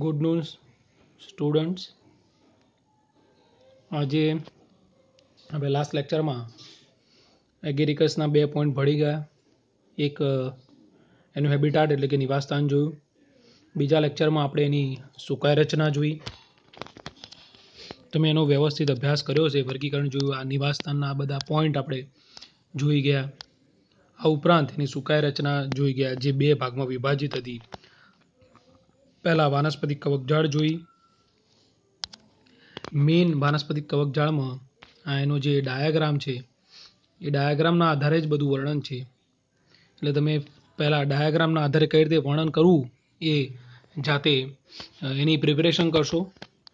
good news students આજે આપણે last લેક્ચરમાં એગેરિકસના બે પોઈન્ટ ભળી ગયા એક એનું હેબિટાટ એટલે કે નિવાસસ્થાન જોયું બીજા લેક્ચરમાં આપણે એની સુકાય રચના જોઈ તમે એનો વ્યવસ્થિત અભ્યાસ કર્યો છે વર્ગીકરણ જોયું આ નિવાસસ્થાનના આ બધા પોઈન્ટ આપણે જોઈ ગયા આ ઉપરાંત એની સુકાય રચના જોઈ ગયા જે બે ભાગમાં વિભાજિત હતી પહેલાં વાનસ્પતિક કવકજાળ જોઈ મેઇન વાનસ્પતિક કવકજાળમાં આ એનો જે ડાયાગ્રામ છે એ ડાયાગ્રામના આધારે જ બધું વર્ણન છે એટલે તમે પહેલાં ડાયાગ્રામના આધારે કઈ રીતે વર્ણન કરવું એ જાતે એની પ્રિપેરેશન કરશો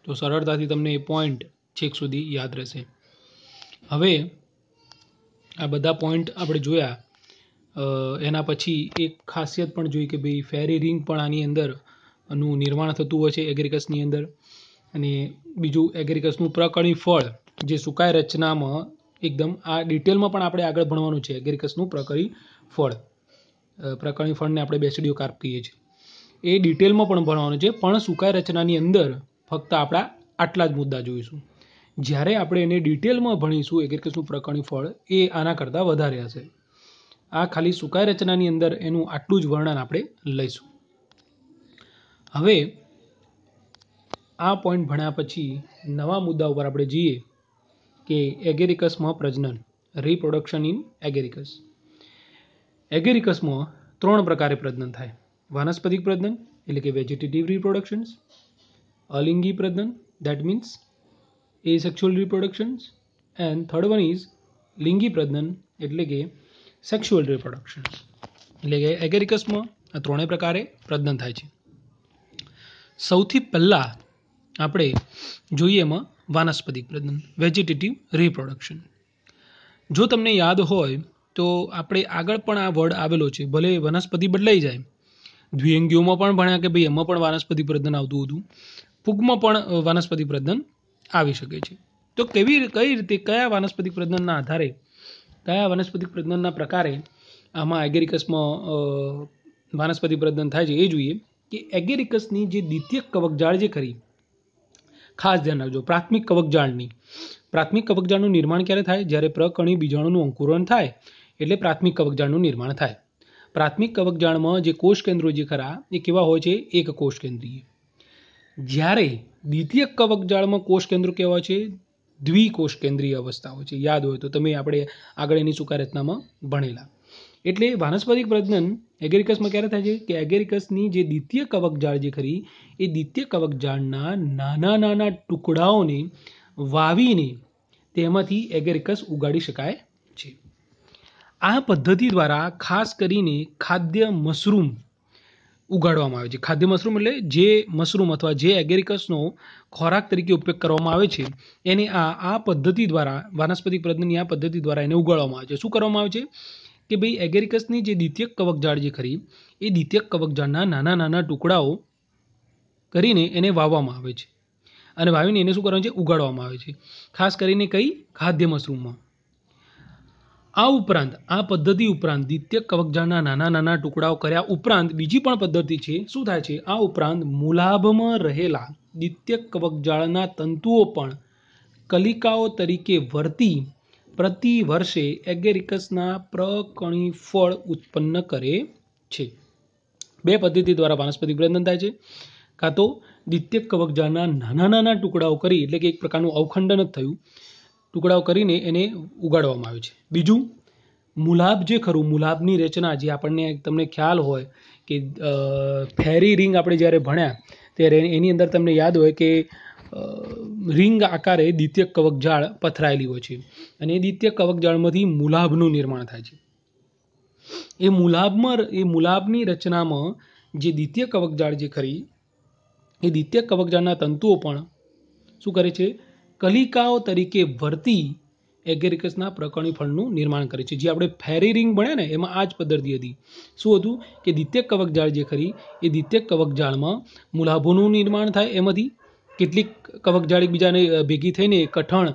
તો સરળતાથી તમને એ પોઈન્ટ છેક સુધી યાદ રહેશે હવે આ બધા પોઈન્ટ આપણે જોયા એના પછી એક ખાસિયત પણ જોઈ કે ભાઈ ફેરી રિંગ પણ આની અંદર નું નિર્માણ થતું હોય છે એગ્રિકલ્સની અંદર અને બીજું એગ્રિકસનું પ્રકરણી ફળ જે સુકાય રચનામાં એકદમ આ ડિટેલમાં પણ આપણે આગળ ભણવાનું છે એગ્રિકલ્સનું પ્રકરી ફળ પ્રકરણી ફળને આપણે બેસડીઓ કાર્પ કહીએ છીએ એ ડિટેલમાં પણ ભણવાનું છે પણ સુકાય રચનાની અંદર ફક્ત આપણા આટલા જ મુદ્દા જોઈશું જ્યારે આપણે એને ડિટેલમાં ભણીશું એગ્રિકલ્સનું પ્રકરણી ફળ એ આના કરતાં વધારે હશે આ ખાલી સુકાય રચનાની અંદર એનું આટલું જ વર્ણન આપણે લઈશું હવે આ પોઈન્ટ ભણ્યા પછી નવા મુદ્દા ઉપર આપણે જઈએ કે એગેરિકસમાં પ્રજનન રિપ્રોડક્શન ઇન એગેરિકસ એગેરિકસમાં ત્રણ પ્રકારે પ્રજનન થાય વાનસ્પતિક પ્રજનન એટલે કે વેજીટેટિવ રિપ્રોડક્શન્સ અલિંગી પ્રજનન that means a asexual reproductions and third one is લિંગી પ્રજનન એટલે કે સેક્સ્યુઅલ રિપ્રોડક્શન્સ એટલે કે એગેરિકસમાં આ ત્રણેય પ્રકારે પ્રજનન થાય છે સૌથી પહેલાં આપણે જોઈએ એમાં વાનસ્પતિક પ્રજનન વેજીટેટિવ રિપ્રોડક્શન જો તમને યાદ હોય તો આપણે આગળ પણ આ વર્ડ આવેલો છે ભલે વનસ્પતિ બદલાઈ જાય દ્વિઅંગીઓમાં પણ ભણ્યા કે ભાઈ એમાં પણ વાનસ્પતિ પ્રજનન આવતું હતું ફૂગમાં પણ વાનસ્પતિ પ્રજનન આવી શકે છે તો કેવી કઈ રીતે કયા વાનસ્પતિક પ્રજનનના આધારે કયા વનસ્પતિક પ્રજ્ઞનના પ્રકારે આમાં એગેરિકસમાં વાનસ્પતિ પ્રજનન થાય છે એ જોઈએ કે એગેરિકસની જે દ્વિતીય કવકજાળ જે ખરી ખાસ ધ્યાન રાખજો પ્રાથમિક કવકજાળની પ્રાથમિક કવકજાળનું નિર્માણ ક્યારે થાય જ્યારે પ્રકણી બીજાણુનું અંકુરણ થાય એટલે પ્રાથમિક કવકજાળનું નિર્માણ થાય પ્રાથમિક કવકજાળમાં જે કોષ કેન્દ્રો જે ખરા એ કેવા હોય છે એક કોષ કેન્દ્રીય જ્યારે દ્વિતીય કવકજાળમાં કોષ કેન્દ્રો કેવા છે દ્વિકોષ કેન્દ્રીય અવસ્થા હોય છે યાદ હોય તો તમે આપણે આગળ એની રચનામાં ભણેલા એટલે વાનસ્પતિક પ્રજનન એગેરિકસમાં ક્યારે થાય છે કે એગેરિકસની જે દ્વિતીય કવક જાળ જે ખરી એ દ્વિતીય કવકજાળના નાના નાના ટુકડાઓને વાવીને તેમાંથી એગેરિકસ ઉગાડી શકાય છે આ પદ્ધતિ દ્વારા ખાસ કરીને ખાદ્ય મશરૂમ ઉગાડવામાં આવે છે ખાદ્ય મશરૂમ એટલે જે મશરૂમ અથવા જે એગેરિકસનો ખોરાક તરીકે ઉપયોગ કરવામાં આવે છે એને આ આ પદ્ધતિ દ્વારા વાનસ્પતિક પ્રજ્ઞની આ પદ્ધતિ દ્વારા એને ઉગાડવામાં આવે છે શું કરવામાં આવે છે કે ભાઈ એગેરિકસની જે દ્વિતીયક કવકજાળ જે ખરી એ દ્વિતીયક કવકજાળના નાના નાના ટુકડાઓ કરીને એને વાવવામાં આવે છે અને વાવીને એને શું કરવાનું છે ઉગાડવામાં આવે છે ખાસ કરીને કઈ ખાદ્ય મશરૂમમાં આ ઉપરાંત આ પદ્ધતિ ઉપરાંત દ્વિતીયક કવકજાળના નાના નાના ટુકડાઓ કર્યા ઉપરાંત બીજી પણ પદ્ધતિ છે શું થાય છે આ ઉપરાંત મુલાભમાં રહેલા દ્વિતીયક કવકજાળના તંતુઓ પણ કલિકાઓ તરીકે વર્તી પ્રતિ વર્ષે એગેરિકસના પ્રકણી ફળ ઉત્પન્ન કરે છે બે પદ્ધતિ દ્વારા વાનસ્પતિક પ્રજનન થાય છે કાં તો દ્વિતીય કવકજાળના નાના નાના ટુકડાઓ કરી એટલે કે એક પ્રકારનું અવખંડન જ થયું ટુકડાઓ કરીને એને ઉગાડવામાં આવે છે બીજું મુલાબ જે ખરું મુલાબની રચના જે આપણને તમને ખ્યાલ હોય કે ફેરી રિંગ આપણે જ્યારે ભણ્યા ત્યારે એની અંદર તમને યાદ હોય કે રિંગ આકારે દ્વિતીય કવકજાળ પથરાયેલી હોય છે અને એ દ્વિતીય કવકજાળમાંથી મુલાબનું નિર્માણ થાય છે એ મુલાબમાં એ મુલાબની રચનામાં જે દ્વિતીય કવકજાળ જે ખરી એ દ્વિતીય કવકજાળના તંતુઓ પણ શું કરે છે કલિકાઓ તરીકે વર્તી એગેરિકસના પ્રકરણી ફળનું નિર્માણ કરે છે જે આપણે ફેરી રિંગ બને ને એમાં આ જ પદ્ધતિ હતી શું હતું કે દ્વિતીય કવકજાળ જે ખરી એ દ્વિતીય કવકજાળમાં મુલાભોનું નિર્માણ થાય એમાંથી કેટલીક કવકજાળી એકબીજાને ભેગી થઈને કઠણ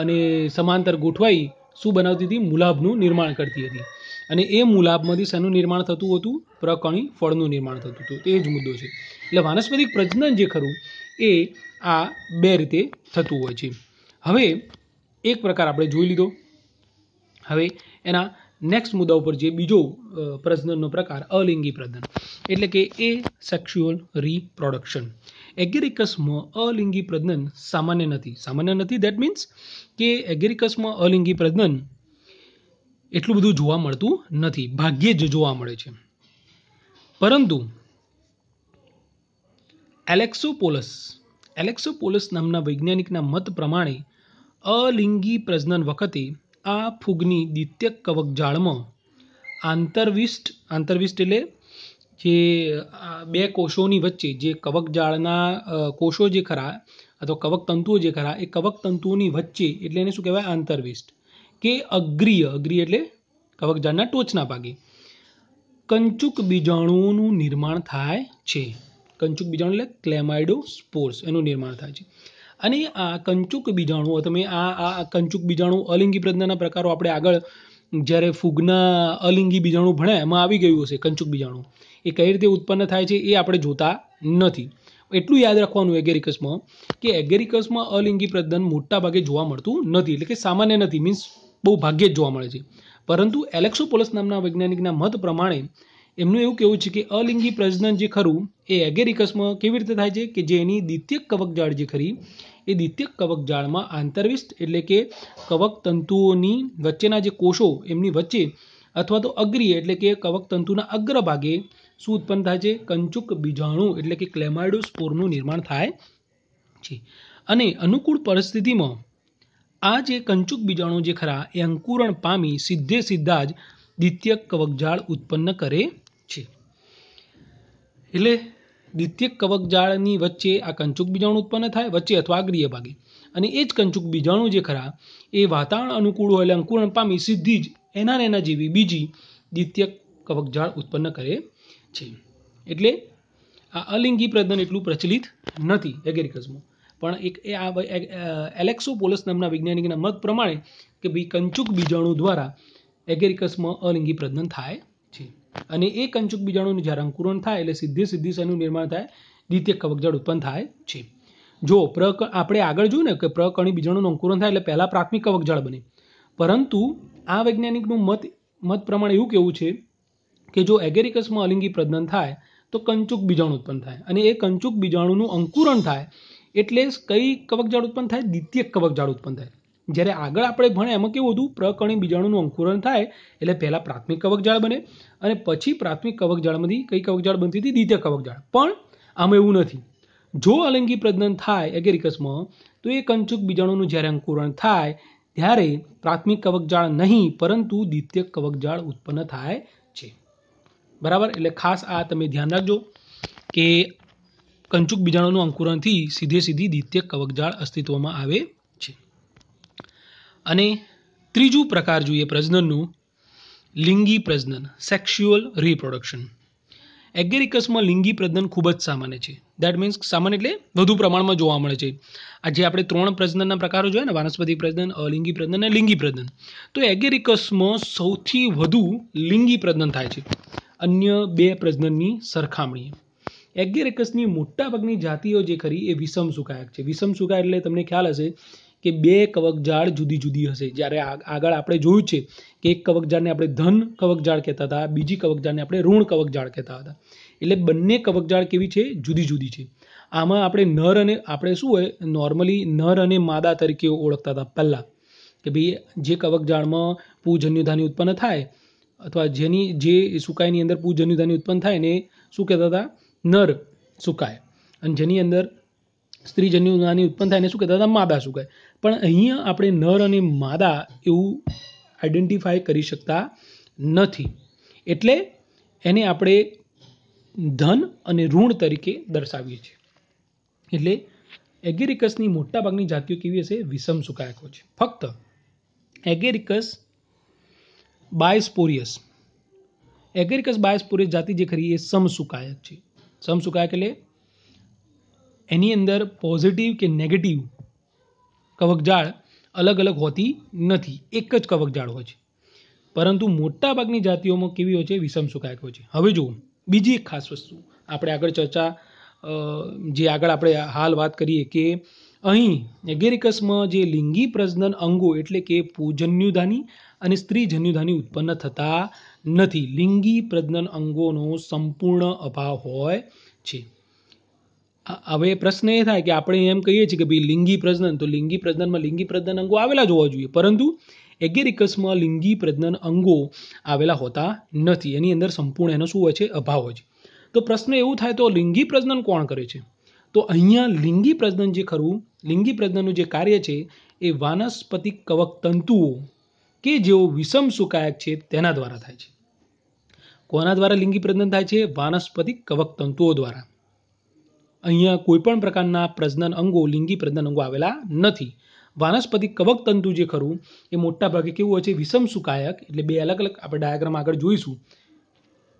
અને સમાંતર ગોઠવાઈ શું બનાવતી હતી મુલાબનું નિર્માણ કરતી હતી અને એ મુલાબમાંથી શેનું નિર્માણ થતું હતું પ્રકણી ફળનું નિર્માણ થતું હતું એ જ મુદ્દો છે એટલે વાનસ્પતિક પ્રજનન જે ખરું એ આ બે રીતે થતું હોય છે હવે એક પ્રકાર આપણે જોઈ લીધો હવે એના નેક્સ્ટ મુદ્દા ઉપર જે બીજો પ્રજનનનો પ્રકાર અલિંગી પ્રજનન એટલે કે એ સેક્સ્યુઅલ રિપ્રોડક્શન એગેરિકસમાં અલિંગી પ્રજનન સામાન્ય નથી સામાન્ય નથી દેટ મીન્સ કે એગેરિકસમાં અલિંગી પ્રજનન એટલું બધું જોવા મળતું નથી ભાગ્યે જ જોવા મળે છે પરંતુ એલેક્સોપોલસ એલેક્સોપોલસ નામના વૈજ્ઞાનિકના મત પ્રમાણે અલિંગી પ્રજનન વખતે આ ફૂગની દ્વિતીય કવક જાળમાં આંતરવિષ્ટ આંતરવિષ્ટ એટલે જે બે કોષોની વચ્ચે જે કવકજાળના કોષો જે ખરા અથવા કવક તંતુઓ જે ખરા એ કવક તંતુઓની વચ્ચે એટલે એને શું કહેવાય આંતરવિષ્ટ કે અગ્રીય અગ્રીય એટલે કવકજાળના ટોચના ભાગે કંચુક બીજાણુઓનું નિર્માણ થાય છે કંચુક બીજાણુ એટલે ક્લેમાઇડો સ્પોર્સ એનું નિર્માણ થાય છે અને આ કંચુક બીજાણુઓ તમે આ આ કંચુક બીજાણુ અલિંગી પ્રજ્ઞાના પ્રકારો આપણે આગળ જ્યારે ફૂગના અલિંગી બીજાણુ ભણે એમાં આવી ગયું હશે કંચુક બીજાણુ એ કઈ રીતે ઉત્પન્ન થાય છે એ આપણે જોતા નથી એટલું યાદ રાખવાનું એગેરિકસમાં કે એગેરિકસમાં અલિંગી પ્રજનન મોટા ભાગે જોવા મળતું નથી એટલે કે સામાન્ય નથી મીન્સ બહુ ભાગ્યે જ જોવા મળે છે પરંતુ એલેક્સોપોલસ નામના વૈજ્ઞાનિકના મત પ્રમાણે એમનું એવું કહેવું છે કે અલિંગી પ્રજનન જે ખરું એ એગેરિકસમાં કેવી રીતે થાય છે કે જે એની દ્વિતીય કવકજાળ જે ખરી એ દ્વિતીય કવક જાળમાં આંતરવિષ્ઠ એટલે કે કવક તંતુઓની વચ્ચેના જે કોષો એમની વચ્ચે અથવા તો અગ્રી એટલે કે કવક તંતુના અગ્ર ભાગે શું ઉત્પન્ન થાય છે કંચુક બીજાણુ એટલે કે ક્લેમાઇડોસ્પોરનું નિર્માણ થાય છે અને અનુકૂળ પરિસ્થિતિમાં આ જે કંચુક બીજાણુ જે ખરા એ અંકુરણ પામી સીધે સીધા જ દ્વિતીય કવકજાળ ઉત્પન્ન કરે છે એટલે દ્વિતીયક કવકજાળની વચ્ચે આ કંચુક બીજાણુ ઉત્પન્ન થાય વચ્ચે અથવા અગ્રીય ભાગે અને એ જ કંચુક બીજાણુ જે ખરા એ વાતાવરણ અનુકૂળ હોય એટલે અંકુરણ પામી સીધી જ એના એના જેવી બીજી દ્વિતીયક કવકજાળ ઉત્પન્ન કરે છે એટલે આ અલિંગી પ્રજનન એટલું પ્રચલિત નથી એગેરિકસમાં પણ એક એ આ એલેક્સોપોલસ નામના વૈજ્ઞાનિકના મત પ્રમાણે કે ભાઈ કંચુક બીજાણુ દ્વારા એગેરિકસમાં અલિંગી પ્રજનન થાય અને એ કંચુક બીજાણુનું જ્યારે અંકુરણ થાય એટલે સીધી સીધી શેનું નિર્માણ થાય દ્વિતીય કવકજાળ ઉત્પન્ન થાય છે જો પ્રક આપણે આગળ જોયું ને કે પ્રકણી બીજાણુનું અંકુરણ થાય એટલે પહેલાં પ્રાથમિક કવકજાળ બને પરંતુ આ વૈજ્ઞાનિકનું મત મત પ્રમાણે એવું કેવું છે કે જો એગેરિકસમાં અલિંગી પ્રજનન થાય તો કંચુક બીજાણુ ઉત્પન્ન થાય અને એ કંચુક બીજાણુનું અંકુરણ થાય એટલે કઈ કવકજાળ ઉત્પન્ન થાય દ્વિતીય કવકજાળ ઉત્પન્ન થાય જ્યારે આગળ આપણે ભણ્યા એમાં કેવું હતું પ્રકણી બીજાણુનું અંકુરણ થાય એટલે પહેલાં પ્રાથમિક કવકજાળ બને અને પછી પ્રાથમિક કવકજાળમાંથી કઈ કવકજાળ બનતી હતી દ્વિતીય કવકજાળ પણ આમાં એવું નથી જો અલિંગી પ્રજનન થાય એગેરિકસમાં તો એ કંચુક બીજાણુનું જ્યારે અંકુરણ થાય ત્યારે પ્રાથમિક કવકજાળ નહીં પરંતુ દ્વિતીય કવકજાળ ઉત્પન્ન થાય છે બરાબર એટલે ખાસ આ તમે ધ્યાન રાખજો કે કંચુક બીજાણુનું અંકુરણથી સીધે સીધી દ્વિતીય કવકજાળ અસ્તિત્વમાં આવે અને ત્રીજું પ્રકાર જોઈએ પ્રજનનનું લિંગી પ્રજનન સેક્સ્યુઅલ રિપ્રોડક્શન એગેરિકસમાં લિંગી પ્રજનન ખૂબ જ સામાન્ય છે દેટ મીન્સ સામાન્ય એટલે વધુ પ્રમાણમાં જોવા મળે છે આ જે આપણે ત્રણ પ્રજનનના પ્રકારો જોઈએ ને વાનસ્પતિક પ્રજનન અલિંગી પ્રજનન અને લિંગી પ્રજનન તો એગેરિકસમાં સૌથી વધુ લિંગી પ્રજનન થાય છે અન્ય બે પ્રજનનની સરખામણીએ એગેરિકસની મોટાભાગની જાતિઓ જે ખરી એ વિષમ સુકાયક છે વિષમ સુકાયક એટલે તમને ખ્યાલ હશે કે બે કવકજાળ જુદી જુદી હશે જ્યારે આગળ આપણે જોયું છે કે એક કવકજાળને આપણે ધન કવકજાળ કહેતા હતા બીજી કવકજાળને આપણે ઋણ કવકજાળ કહેતા હતા એટલે બંને કવકજાળ કેવી છે જુદી જુદી છે આમાં આપણે નર અને આપણે શું હોય નોર્મલી નર અને માદા તરીકે ઓળખતા હતા પહેલાં કે ભાઈ જે કવકજાળમાં પૂજન્યુધાની ઉત્પન્ન થાય અથવા જેની જે સુકાયની અંદર પૂજન્યુધાની ઉત્પન્ન થાય એને શું કહેતા હતા નર સુકાય અને જેની અંદર સ્ત્રીજન્યુ નાની ઉત્પન્ન થાય એને શું કહેતા હતા માદા શું કહે પણ અહીંયા આપણે નર અને માદા એવું આઈડેન્ટિફાય કરી શકતા નથી એટલે એને આપણે ધન અને ઋણ તરીકે દર્શાવીએ છીએ એટલે એગેરિકસની મોટાભાગની જાતિઓ કેવી હશે વિષમ સુકાયકો છે ફક્ત એગેરિકસ બાયસ્પોરિયસ એગેરિકસ બાયસ્પોરિયસ જાતિ જે ખરી એ સમસુકાયક છે સમસુકાયક એટલે એની અંદર પોઝિટિવ કે નેગેટિવ કવકજાળ અલગ અલગ હોતી નથી એક જ કવકજાળ હોય છે પરંતુ મોટાભાગની જાતિઓમાં કેવી હોય છે વિષમ સુકાયક હોય છે હવે જુઓ બીજી એક ખાસ વસ્તુ આપણે આગળ ચર્ચા જે આગળ આપણે હાલ વાત કરીએ કે અહીં એગેરિકસમાં જે લિંગી પ્રજનન અંગો એટલે કે પૂજન્યુધાની અને સ્ત્રી જન્યુધાની ઉત્પન્ન થતા નથી લિંગી પ્રજનન અંગોનો સંપૂર્ણ અભાવ હોય છે હવે પ્રશ્ન એ થાય કે આપણે એમ કહીએ છીએ કે ભાઈ લિંગી પ્રજનન તો લિંગી પ્રજનનમાં લિંગી પ્રજનન અંગો આવેલા જ હોવા જોઈએ પરંતુ એગેરિકસમાં લિંગી પ્રજનન અંગો આવેલા હોતા નથી એની અંદર સંપૂર્ણ એનો શું હોય છે અભાવ હોય છે તો પ્રશ્ન એવું થાય તો લિંગી પ્રજનન કોણ કરે છે તો અહીંયા લિંગી પ્રજનન જે ખરું લિંગી પ્રજનનનું જે કાર્ય છે એ વાનસ્પતિક કવક તંતુઓ કે જેઓ વિષમ સુકાયક છે તેના દ્વારા થાય છે કોના દ્વારા લિંગી પ્રજનન થાય છે વાનસ્પતિક કવક તંતુઓ દ્વારા અહીંયા કોઈપણ પ્રકારના પ્રજનન અંગો લિંગી પ્રજનન અંગો આવેલા નથી વાનસ્પતિક કવકતંતુ જે ખરું એ મોટાભાગે કેવું હોય છે વિષમ સુકાયક એટલે બે અલગ અલગ આપણે ડાયાગ્રામ આગળ જોઈશું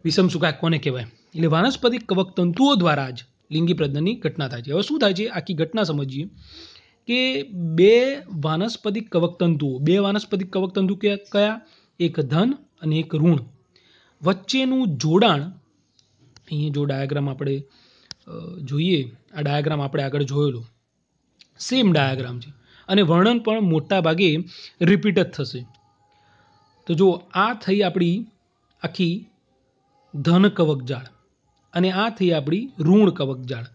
વિષમ સુકાયક કોને કહેવાય એટલે વાનસ્પતિક કવકતંતુઓ દ્વારા જ લિંગી પ્રજનનની ઘટના થાય છે હવે શું થાય છે આખી ઘટના સમજીએ કે બે વાનસ્પતિક કવકતંતુઓ બે વાનસ્પતિક કવકતંતુ કયા એક ધન અને એક ઋણ વચ્ચેનું જોડાણ અહીંયા જો ડાયાગ્રામ આપણે જોઈએ આ ડાયાગ્રામ આપણે આગળ જોયેલો સેમ ડાયાગ્રામ છે અને વર્ણન પણ મોટા ભાગે રિપીટ જ થશે તો જો આ થઈ આપણી આખી ધન કવકજાળ અને આ થઈ આપણી ઋણ કવકજાળ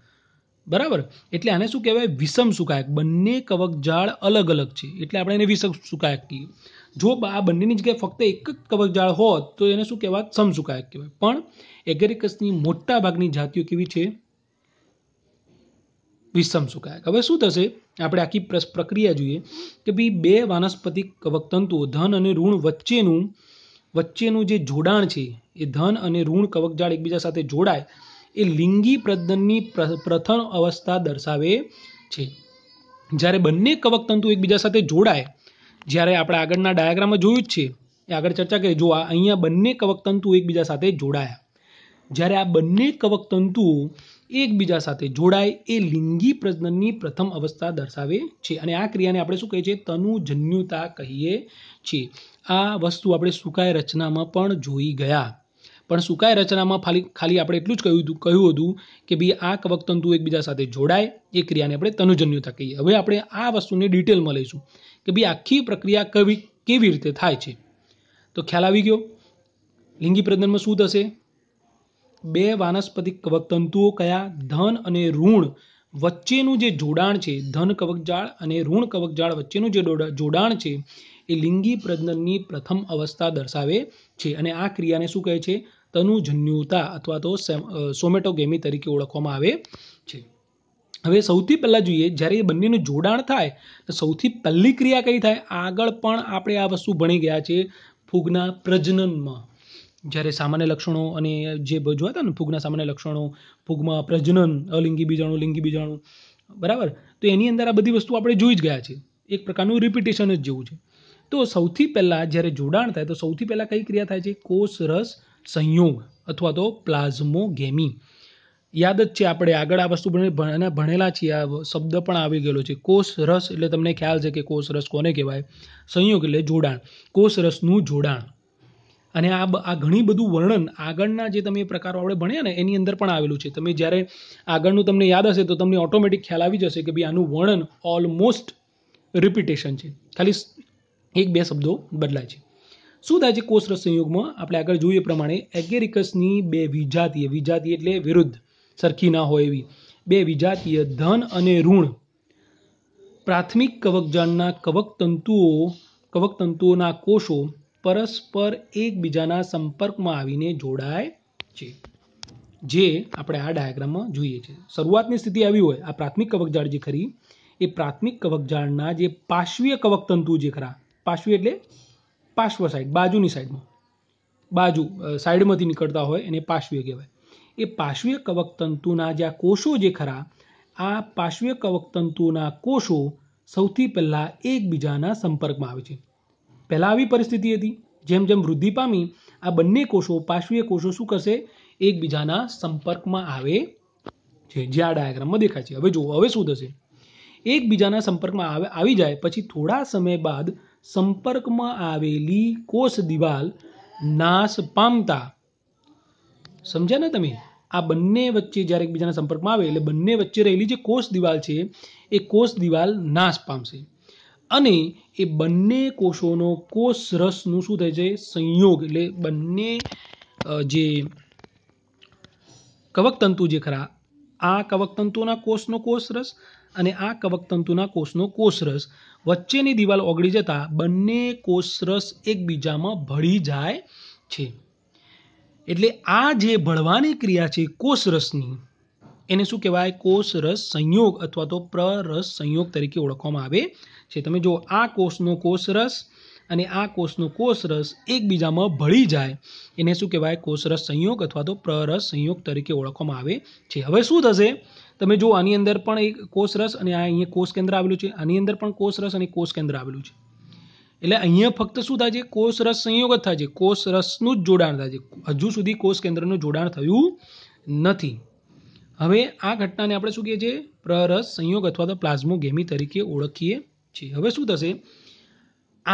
બરાબર એટલે આને શું કહેવાય વિષમ સુકાયક બંને કવકજાળ અલગ અલગ છે એટલે આપણે એને વિષમ સુકાયક કહીએ જો આ બંનેની જગ્યાએ ફક્ત એક જ કવકજાળ હોત તો એને શું કહેવાય સમસુકાયક કહેવાય પણ એગેરિકસની મોટા ભાગની જાતિઓ કેવી છે વિષમ સુકાયક હવે શું થશે આપણે આખી પ્રક્રિયા જોઈએ કે ભાઈ બે વાનસ્પતિક કવકતંતુઓ ધન અને ઋણ વચ્ચેનું વચ્ચેનું જે જોડાણ છે એ ધન અને ઋણ કવકજાળ એકબીજા સાથે જોડાય એ લિંગી પ્રદનની પ્રથમ અવસ્થા દર્શાવે છે જ્યારે બંને કવકતંતુ એકબીજા સાથે જોડાય જ્યારે આપણે આગળના ડાયાગ્રામમાં જોયું જ છે એ આગળ ચર્ચા કરી જો આ અહીંયા બંને કવકતંતુ એકબીજા સાથે જોડાયા જ્યારે આ બંને કવકતંતુઓ એકબીજા સાથે જોડાય એ લિંગી પ્રજનનની પ્રથમ અવસ્થા દર્શાવે છે અને આ ક્રિયાને આપણે શું કહીએ છીએ તનુજન્યુતા કહીએ છીએ આ વસ્તુ આપણે સુકાય રચનામાં પણ જોઈ ગયા પણ સુકાય રચનામાં ખાલી ખાલી આપણે એટલું જ કહ્યું હતું કહ્યું હતું કે ભાઈ આ કવકતંતુ એકબીજા સાથે જોડાય એ ક્રિયાને આપણે તનુજન્યુતા કહીએ હવે આપણે આ વસ્તુને ડિટેલમાં લઈશું કે ભાઈ આખી પ્રક્રિયા કવી કેવી રીતે થાય છે તો ખ્યાલ આવી ગયો લિંગી પ્રજનનમાં શું થશે બે વાનસ્પતિક કવકતંતુઓ કયા ધન અને ઋણ વચ્ચેનું જે જોડાણ છે ધન કવકજાળ અને ઋણ કવકજાળ વચ્ચેનું જે જોડાણ છે એ લિંગી પ્રજનનની પ્રથમ અવસ્થા દર્શાવે છે અને આ ક્રિયાને શું કહે છે તનુજન્યુતા અથવા તો સોમેટોગેમી તરીકે ઓળખવામાં આવે છે હવે સૌથી પહેલાં જોઈએ જ્યારે એ બંનેનું જોડાણ થાય તો સૌથી પહેલી ક્રિયા કઈ થાય આગળ પણ આપણે આ વસ્તુ ભણી ગયા છે ફૂગના પ્રજનનમાં જ્યારે સામાન્ય લક્ષણો અને જે જોયા હતા ને ફૂગના સામાન્ય લક્ષણો ફૂગમાં પ્રજનન અલિંગી બીજાણુ લિંગી બીજાણુ બરાબર તો એની અંદર આ બધી વસ્તુ આપણે જોઈ જ ગયા છે એક પ્રકારનું રિપીટેશન જ જેવું છે તો સૌથી પહેલાં જ્યારે જોડાણ થાય તો સૌથી પહેલાં કઈ ક્રિયા થાય છે કોષ રસ સંયોગ અથવા તો પ્લાઝ્મોગેમી યાદ જ છે આપણે આગળ આ વસ્તુ ભણેલા છીએ આ શબ્દ પણ આવી ગયેલો છે કોષ રસ એટલે તમને ખ્યાલ છે કે કોષ રસ કોને કહેવાય સંયોગ એટલે જોડાણ કોષ રસનું જોડાણ અને આ આ ઘણી બધું વર્ણન આગળના જે તમે પ્રકારો આપણે ભણ્યા ને એની અંદર પણ આવેલું છે તમે જ્યારે આગળનું તમને યાદ હશે તો તમને ઓટોમેટિક ખ્યાલ આવી જશે કે ભાઈ આનું વર્ણન ઓલમોસ્ટ રિપીટેશન છે ખાલી એક બે શબ્દો બદલાય છે શું થાય છે કોષ રસ સંયોગમાં આપણે આગળ જોઈએ પ્રમાણે એગેરિકસની બે વિજાતીય વિજાતીય એટલે વિરુદ્ધ સરખી ના હોય એવી બે વિજાતીય ધન અને ઋણ પ્રાથમિક કવકજાળના કવકતંતુઓ કવકતંતુઓના કોષો પરસ્પર એકબીજાના સંપર્કમાં આવીને જોડાય છે જે આપણે આ ડાયાગ્રામમાં જોઈએ છે શરૂઆતની સ્થિતિ આવી હોય આ પ્રાથમિક કવકજાળ જે ખરી એ પ્રાથમિક કવકજાળના જે પાશ્વીય કવકતંતુ જે ખરા પાશ્વી એટલે પાશ્વ સાઈડ બાજુની સાઈડમાં બાજુ સાઈડમાંથી નીકળતા હોય એને પાશ્વીય કહેવાય એ પાશ્વીય કવકતંતુના જે આ કોષો જે ખરા આ પાશ્વીય કવકતંતુના કોષો સૌથી પહેલાં એકબીજાના સંપર્કમાં આવે છે પહેલાં આવી પરિસ્થિતિ હતી જેમ જેમ વૃદ્ધિ પામી આ બંને કોષો પાશ્વીય કોષો શું કરશે એકબીજાના સંપર્કમાં આવે છે જે આ ડાયાગ્રામમાં દેખાય છે હવે જુઓ હવે શું થશે એકબીજાના સંપર્કમાં આવે આવી જાય પછી થોડા સમય બાદ સંપર્કમાં આવેલી કોષ દિવાલ નાશ પામતા સમજ્યા ને તમે આ બંને વચ્ચે જ્યારે એકબીજાના સંપર્કમાં આવે એટલે બંને વચ્ચે રહેલી જે કોષ દિવાલ છે એ કોષ દિવાલ નાશ પામશે અને એ બંને કોષોનો કોષરસનું શું થાય છે સંયોગ એટલે બંને જે કવકતંતુ જે ખરા આ કવકતંતુના કોષનો કોષ રસ અને આ કવકતંતુના કોષનો કોષ રસ વચ્ચેની દિવાલ ઓગળી જતા બંને કોષરસ એકબીજામાં ભળી જાય છે એટલે આ જે ભળવાની ક્રિયા છે કોષરસની એને શું કહેવાય કોષરસ સંયોગ અથવા તો પ્રરસ સંયોગ તરીકે ઓળખવામાં આવે છે તમે જો આ કોષનો કોષરસ અને આ કોષનો કોષરસ એકબીજામાં ભળી જાય એને શું કહેવાય કોષરસ સંયોગ અથવા તો પ્રરસ સંયોગ તરીકે ઓળખવામાં આવે છે હવે શું થશે તમે જો આની અંદર પણ એક કોષરસ અને આ અહીંયા કોષ કેન્દ્ર આવેલું છે આની અંદર પણ કોષરસ અને કોષ કેન્દ્ર આવેલું છે એટલે અહીંયા ફક્ત શું થાય છે કોષરસ સંયોગ જ થાય છે કોષરસનું જ જોડાણ થાય છે હજુ સુધી કોષ કેન્દ્રનું જોડાણ થયું નથી હવે આ ઘટનાને આપણે શું કહીએ છીએ પ્રરસ સંયોગ અથવા તો પ્લાઝ્મો ગેમી તરીકે ઓળખીએ છે હવે શું થશે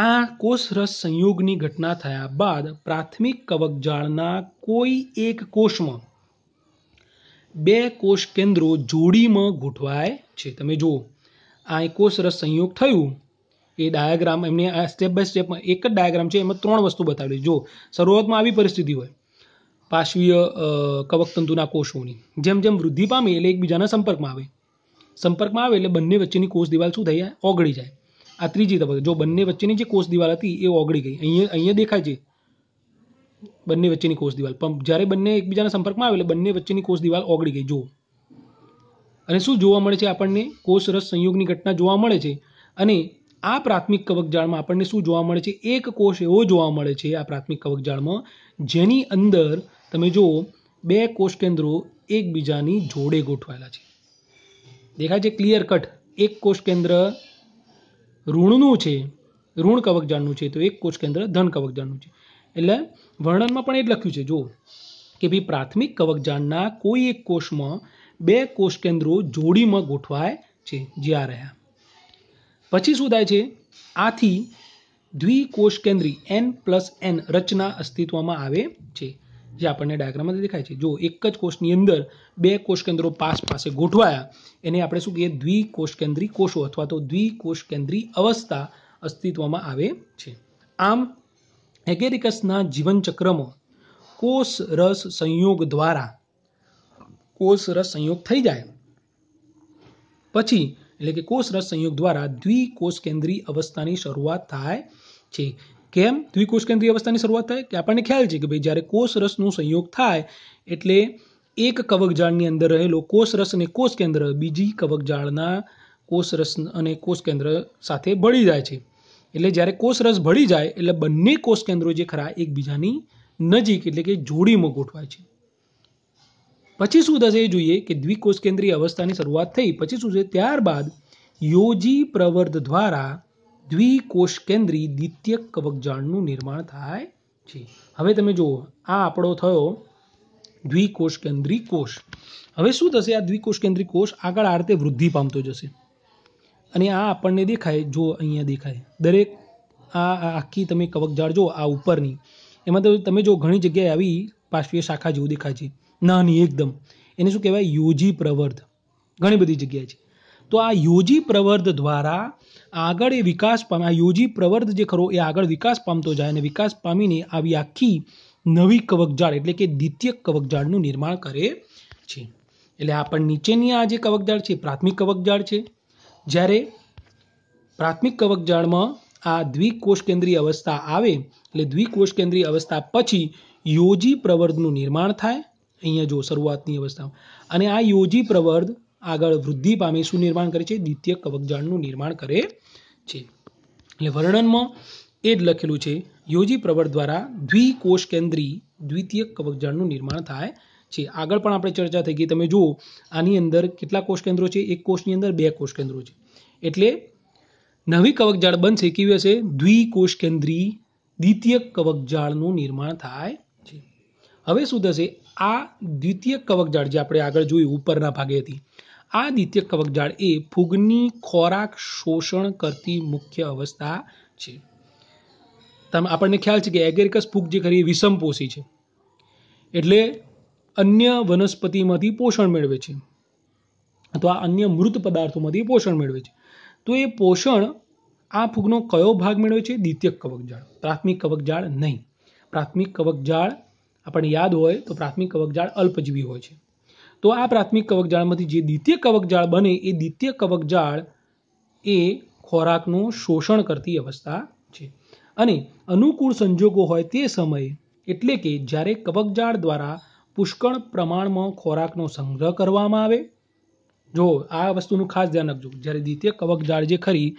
આ કોષરસ સંયોગની ઘટના થયા બાદ પ્રાથમિક કવકજાળના કોઈ એક કોષમાં બે કોષ કેન્દ્રો જોડીમાં ગોઠવાય છે તમે જુઓ આ કોષરસ સંયોગ થયું એ ડાયાગ્રામ એમને આ સ્ટેપ બાય સ્ટેપમાં એક જ ડાયાગ્રામ છે એમાં ત્રણ વસ્તુ બતાવેલી જો શરૂઆતમાં આવી પરિસ્થિતિ હોય પાશ્વીય કવકતંતુના કોષોની જેમ જેમ વૃદ્ધિ પામે એટલે એકબીજાના સંપર્કમાં આવે સંપર્કમાં આવે એટલે બંને વચ્ચેની કોષ દિવાલ શું થઈ જાય ઓગળી જાય આ ત્રીજી તબક્કે જો બંને વચ્ચેની જે કોષ દિવાલ હતી એ ઓગળી ગઈ અહીંયા અહીંયા દેખાય છે બંને વચ્ચેની કોષ દિવાલ પણ જ્યારે બંને એકબીજાના સંપર્કમાં આવે એટલે બંને વચ્ચેની કોષ દિવાલ ઓગળી ગઈ જુઓ અને શું જોવા મળે છે આપણને કોષરસ સંયોગની ઘટના જોવા મળે છે અને આ પ્રાથમિક કવકજાળમાં આપણને શું જોવા મળે છે એક કોષ એવો જોવા મળે છે આ પ્રાથમિક કવકજાળમાં જેની અંદર તમે જુઓ બે કોષ કેન્દ્રો એકબીજાની જોડે ગોઠવાયેલા છે દેખાય છે ક્લિયર કટ એક કોષ કેન્દ્ર ઋણનું છે ઋણ કવકજાળનું છે તો એક કોષ કેન્દ્ર ધન કવકજાળનું છે એટલે વર્ણનમાં પણ એ જ લખ્યું છે જો કે ભાઈ પ્રાથમિક કવકજાળના કોઈ એક કોષમાં બે કોષ કેન્દ્રો જોડીમાં ગોઠવાય છે જ્યાં રહ્યા પછી શું થાય છે આથી દ્વિકોષ કેન્દ્રી એન પ્લસ એન રચના અસ્તિત્વમાં આવે છે જે આપણને ડાયાગ્રામમાં દેખાય છે જો એક જ કોષની અંદર બે કોષકેન્દ્રો પાસ પાસે ગોઠવાયા એને આપણે શું કહીએ દ્વિકોષકેન્દ્રી કોષો અથવા તો દ્વિકોષકેન્દ્રી અવસ્થા અસ્તિત્વમાં આવે છે આમ એગેરિકસના જીવનચક્રમાં કોષ રસ સંયોગ દ્વારા કોષ રસ સંયોગ થઈ જાય પછી એટલે કે કોષ રસ સંયોગ દ્વારા દ્વિકોષ કેન્દ્રી અવસ્થાની શરૂઆત થાય છે કેમ દ્વિકોષ કેન્દ્રીય અવસ્થાની શરૂઆત થાય કે આપણને ખ્યાલ છે કે ભાઈ જ્યારે કોષ રસનું સંયોગ થાય એટલે એક કવકજાળની અંદર રહેલો કોષ રસ અને કોષ કેન્દ્ર બીજી કવકજાળના કોષરસ અને કોષ કેન્દ્ર સાથે ભળી જાય છે એટલે જ્યારે કોષરસ ભળી જાય એટલે બંને કોષ કેન્દ્રો જે ખરા એકબીજાની નજીક એટલે કે જોડીમાં ગોઠવાય છે પછી શું થશે એ જોઈએ કે દ્વિકોષ કેન્દ્રીય અવસ્થાની શરૂઆત થઈ પછી શું છે ત્યારબાદ યોજી પ્રવર્ધ દ્વારા દ્વિકોષકેન્દ્રી દ્વિતીયક કવકજાળનું નિર્માણ થાય છે હવે તમે જુઓ આ આપણો થયો દ્વિકોષકેન્દ્રી કોષ હવે શું થશે આ દ્વિકોષકેન્દ્રી કોષ આગળ આ રીતે વૃદ્ધિ પામતો જશે અને આ આપણને દેખાય જો અહીંયા દેખાય દરેક આ આખી તમે કવકજાળ જુઓ આ ઉપરની એમાં તો તમે જો ઘણી જગ્યાએ આવી પાશ્વીય શાખા જેવું દેખાય છે નાની એકદમ એને શું કહેવાય યોજી પ્રવર્ધ ઘણી બધી જગ્યાએ છે તો આ યોજી પ્રવર્ધ દ્વારા આગળ એ વિકાસ પામે આ યોજી પ્રવર્ધ જે ખરો એ આગળ વિકાસ પામતો જાય અને વિકાસ પામીને આવી આખી નવી કવકજાળ એટલે કે દ્વિતીય કવકજાળનું નિર્માણ કરે છે એટલે આ પણ નીચેની આ જે કવકજાળ છે પ્રાથમિક કવકજાળ છે જ્યારે પ્રાથમિક કવકજાળમાં આ દ્વિકોષ કેન્દ્રીય અવસ્થા આવે એટલે દ્વિકોષ કેન્દ્રીય અવસ્થા પછી યોજી પ્રવર્ધનું નિર્માણ થાય અહીંયા જો શરૂઆતની અવસ્થા અને આ યોજી પ્રવર્ધ આગળ વૃદ્ધિ પામે શું નિર્માણ કરે છે દ્વિતીય કવકજાળનું નિર્માણ કરે છે એટલે વર્ણનમાં એ જ લખેલું છે યોજી પ્રવર દ્વારા દ્વિકોષ કેન્દ્રી દ્વિતીય કવકજાળનું નિર્માણ થાય છે આગળ પણ આપણે ચર્ચા થઈ ગઈ તમે જુઓ આની અંદર કેટલા કોષ કેન્દ્રો છે એક કોષની અંદર બે કોષ કેન્દ્રો છે એટલે નવી કવકજાળ બનશે કેવી હશે દ્વિકોષ કેન્દ્રી દ્વિતીય કવકજાળનું નિર્માણ થાય છે હવે શું થશે આ દ્વિતીય કવકજાળ જે આપણે આગળ જોયું ઉપરના ભાગે હતી આ દ્વિતીય કવકજાળ એ ફૂગની ખોરાક શોષણ કરતી મુખ્ય અવસ્થા છે તમે આપણને ખ્યાલ છે કે એગેરિકસ ફૂગ જે ખરી વિષમપોષી છે એટલે અન્ય વનસ્પતિમાંથી પોષણ મેળવે છે અથવા અન્ય મૃત પદાર્થોમાંથી પોષણ મેળવે છે તો એ પોષણ આ ફૂગનો કયો ભાગ મેળવે છે દ્વિતીય કવકજાળ પ્રાથમિક કવકજાળ નહીં પ્રાથમિક કવકજાળ આપણને યાદ હોય તો પ્રાથમિક કવકજાળ અલ્પજીવી હોય છે તો આ પ્રાથમિક કવકજાળમાંથી જે દ્વિતીય કવકજાળ બને એ દ્વિતીય કવકજાળ એ ખોરાકનું શોષણ કરતી અવસ્થા છે અને અનુકૂળ સંજોગો હોય તે સમયે એટલે કે જ્યારે કવકજાળ દ્વારા પુષ્કળ પ્રમાણમાં ખોરાકનો સંગ્રહ કરવામાં આવે જો આ વસ્તુનું ખાસ ધ્યાન રાખજો જ્યારે દ્વિતીય કવકજાળ જે ખરી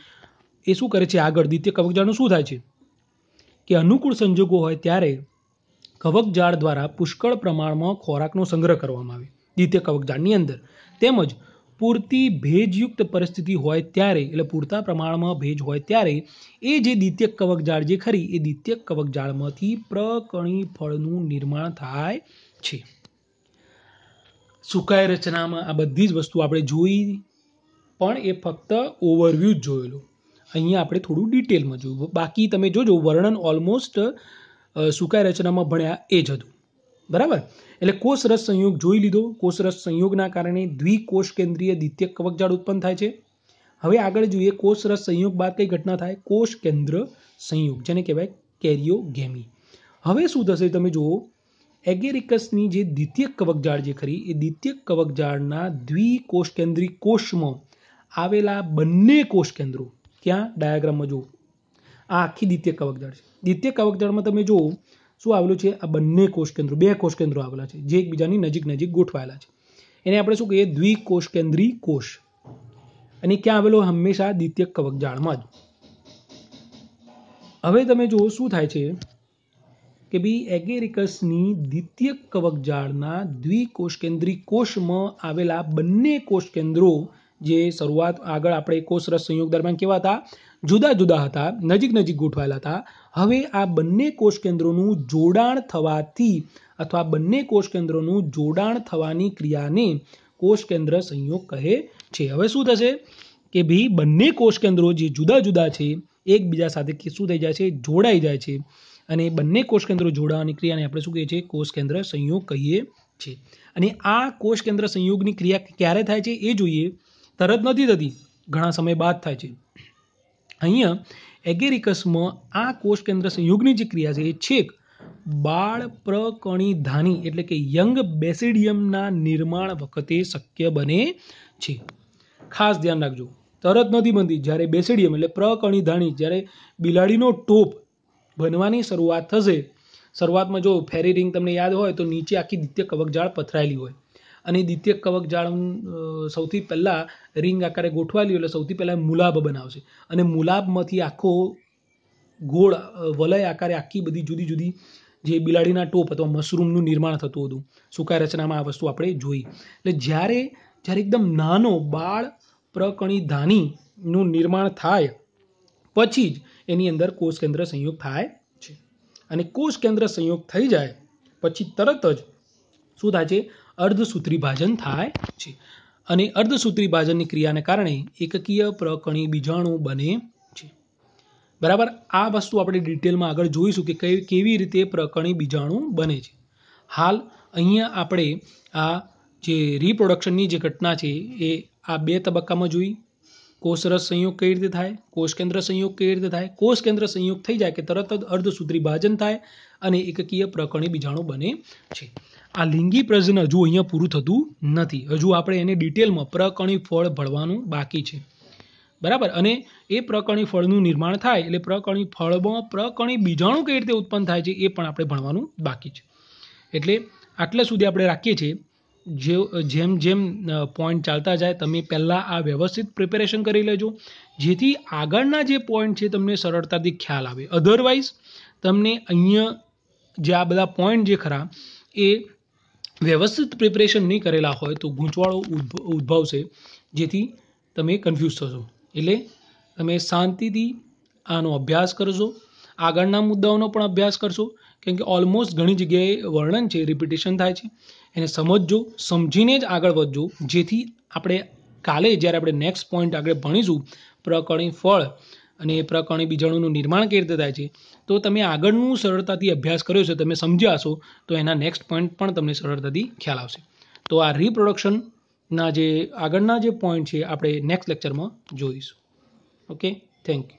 એ શું કરે છે આગળ દ્વિતીય કવકજાળનું શું થાય છે કે અનુકૂળ સંજોગો હોય ત્યારે કવકજાળ દ્વારા પુષ્કળ પ્રમાણમાં ખોરાકનો સંગ્રહ કરવામાં આવે દીધે કવકજાળની અંદર તેમજ પૂરતી ભેજયુક્ત પરિસ્થિતિ હોય ત્યારે એટલે પૂરતા પ્રમાણમાં ભેજ હોય ત્યારે એ જે દ્વિતીયક કવકજાળ જે ખરી એ દ્વિતીયક કવકજાળમાંથી પ્રકણી ફળનું નિર્માણ થાય છે સુકાય રચનામાં આ બધી જ વસ્તુ આપણે જોઈ પણ એ ફક્ત ઓવરવ્યૂ જ જોયેલું અહીંયા આપણે થોડું ડિટેલમાં જોયું બાકી તમે જોજો વર્ણન ઓલમોસ્ટ સુકાય રચનામાં ભણ્યા એ જ હતું બરાબર એટલે કોષરસ સંયોગ જોઈ લીધો કોષરસ સંયોગના કારણે દ્વિકોષ કેન્દ્રીય દ્વિતીય કવકજાળ ઉત્પન્ન થાય છે હવે આગળ જોઈએ કોષરસ સંયોગ બાદ કઈ ઘટના થાય કોષ કેન્દ્ર સંયોગ જેને કહેવાય કેરિયો ગેમી હવે શું થશે તમે જુઓ એગેરિકસની જે દ્વિતીય કવકજાળ જે ખરી એ દ્વિતીય કવકજાળના દ્વિકોષ કેન્દ્રી કોષમાં આવેલા બંને કોષ કેન્દ્રો ક્યાં ડાયાગ્રામમાં જુઓ આ આખી દ્વિતીય કવકજાળ છે દ્વિતીય કવકજાળમાં તમે જુઓ શું આવેલું છે આ બંને કોષકેન્દ્રો બે કોષકેન્દ્રો આવેલા છે જે એકબીજાની નજીક નજીક ગોઠવાયેલા છે એને આપણે શું કહીએ દ્વિકોષકેન્દ્રી કોષ અને ક્યાં આવેલો હંમેશા દ્વિતીય કવકજાળમાં જ હવે તમે જુઓ શું થાય છે કે ભાઈ એગેરિકસની દ્વિતીય કવકજાળના દ્વિકોષકેન્દ્રી કોષમાં આવેલા બંને કોષકેન્દ્રો જે શરૂઆત આગળ આપણે કોષરસ સંયોગ દરમિયાન કેવા હતા જુદા જુદા હતા નજીક નજીક ગોઠવાયેલા હતા હવે આ બંને કોષ કેન્દ્રોનું જોડાણ થવાથી અથવા બંને કોષ કેન્દ્રોનું જોડાણ થવાની ક્રિયાને કોષ કેન્દ્ર સંયોગ કહે છે હવે શું થશે કે ભાઈ બંને કોષ કેન્દ્રો જે જુદા જુદા છે એકબીજા સાથે શું થઈ જાય છે જોડાઈ જાય છે અને બંને કોષ કેન્દ્રો જોડાવાની ક્રિયાને આપણે શું કહીએ છીએ કોષ કેન્દ્ર સંયોગ કહીએ છીએ અને આ કોષ કેન્દ્ર સંયોગની ક્રિયા ક્યારે થાય છે એ જોઈએ તરત નથી થતી ઘણા સમય બાદ થાય છે અહીંયા એગેરિકસમાં આ કોષ કેન્દ્ર સંયોગની જે ક્રિયા છે એ છેક બાળ પ્રકણીધાની એટલે કે યંગ બેસિડિયમના નિર્માણ વખતે શક્ય બને છે ખાસ ધ્યાન રાખજો તરત નથી બનતી જ્યારે બેસિડિયમ એટલે પ્રકણીધાની જ્યારે બિલાડીનો ટોપ બનવાની શરૂઆત થશે શરૂઆતમાં જો ફેરી રિંગ તમને યાદ હોય તો નીચે આખી દિત્ય કવકજાળ પથરાયેલી હોય અને દ્વિતીય કવક જાળવણ સૌથી પહેલાં રિંગ આકારે ગોઠવા લ્યો એટલે સૌથી પહેલાં મુલાબ બનાવશે અને મુલાબમાંથી આખો ગોળ વલય આકારે આખી બધી જુદી જુદી જે બિલાડીના ટોપ અથવા મશરૂમનું નિર્માણ થતું હતું સુકાય રચનામાં આ વસ્તુ આપણે જોઈ એટલે જ્યારે જ્યારે એકદમ નાનો બાળ પ્રકણી ધાનીનું નિર્માણ થાય પછી જ એની અંદર કોષ કેન્દ્ર સંયોગ થાય છે અને કોષ કેન્દ્ર સંયોગ થઈ જાય પછી તરત જ શું થાય છે અર્ધસૂત્રી ભાજન થાય છે અને અર્ધસૂત્રી ભાજનની ક્રિયાને કારણે એકકીય પ્રકણી બીજાણુ બને છે બરાબર આ વસ્તુ આપણે ડિટેલમાં આગળ જોઈશું કે કેવી રીતે પ્રકણી બીજાણુ બને છે હાલ અહીંયા આપણે આ જે રિપ્રોડક્શનની જે ઘટના છે એ આ બે તબક્કામાં જોઈ કોષરસ સંયોગ કઈ રીતે થાય કોષ કેન્દ્ર સંયોગ કઈ રીતે થાય કોષ કેન્દ્ર સંયોગ થઈ જાય કે તરત જ અર્ધસૂત્રી ભાજન થાય અને એકકીય પ્રકરણી બીજાણુ બને છે આ લિંગી પ્રજનન હજુ અહીંયા પૂરું થતું નથી હજુ આપણે એને ડિટેલમાં પ્રકણી ફળ ભળવાનું બાકી છે બરાબર અને એ પ્રકરણી ફળનું નિર્માણ થાય એટલે પ્રકરણી ફળમાં પ્રકણી બીજાણું કઈ રીતે ઉત્પન્ન થાય છે એ પણ આપણે ભણવાનું બાકી છે એટલે આટલા સુધી આપણે રાખીએ છીએ જે જેમ જેમ પોઈન્ટ ચાલતા જાય તમે પહેલાં આ વ્યવસ્થિત પ્રિપેરેશન કરી લેજો જેથી આગળના જે પોઈન્ટ છે તમને સરળતાથી ખ્યાલ આવે અધરવાઇઝ તમને અહીંયા જે આ બધા પોઈન્ટ જે ખરા એ વ્યવસ્થિત પ્રિપરેશન નહીં કરેલા હોય તો ગૂંચવાળો ઉદ્ભવશે જેથી તમે કન્ફ્યુઝ થશો એટલે તમે શાંતિથી આનો અભ્યાસ કરશો આગળના મુદ્દાઓનો પણ અભ્યાસ કરશો કેમ કે ઓલમોસ્ટ ઘણી જગ્યાએ વર્ણન છે રિપીટેશન થાય છે એને સમજજો સમજીને જ આગળ વધજો જેથી આપણે કાલે જ્યારે આપણે નેક્સ્ટ પોઈન્ટ આગળ ભણીશું પ્રકરણી ફળ અને એ પ્રકરણે બીજાણુનું નિર્માણ કેવી રીતે થાય છે તો તમે આગળનું સરળતાથી અભ્યાસ કર્યો છે તમે સમજ્યા તો એના નેક્સ્ટ પોઈન્ટ પણ તમને સરળતાથી ખ્યાલ આવશે તો આ રિપ્રોડક્શનના જે આગળના જે પોઈન્ટ છે આપણે નેક્સ્ટ લેક્ચરમાં જોઈશું ઓકે થેન્ક યુ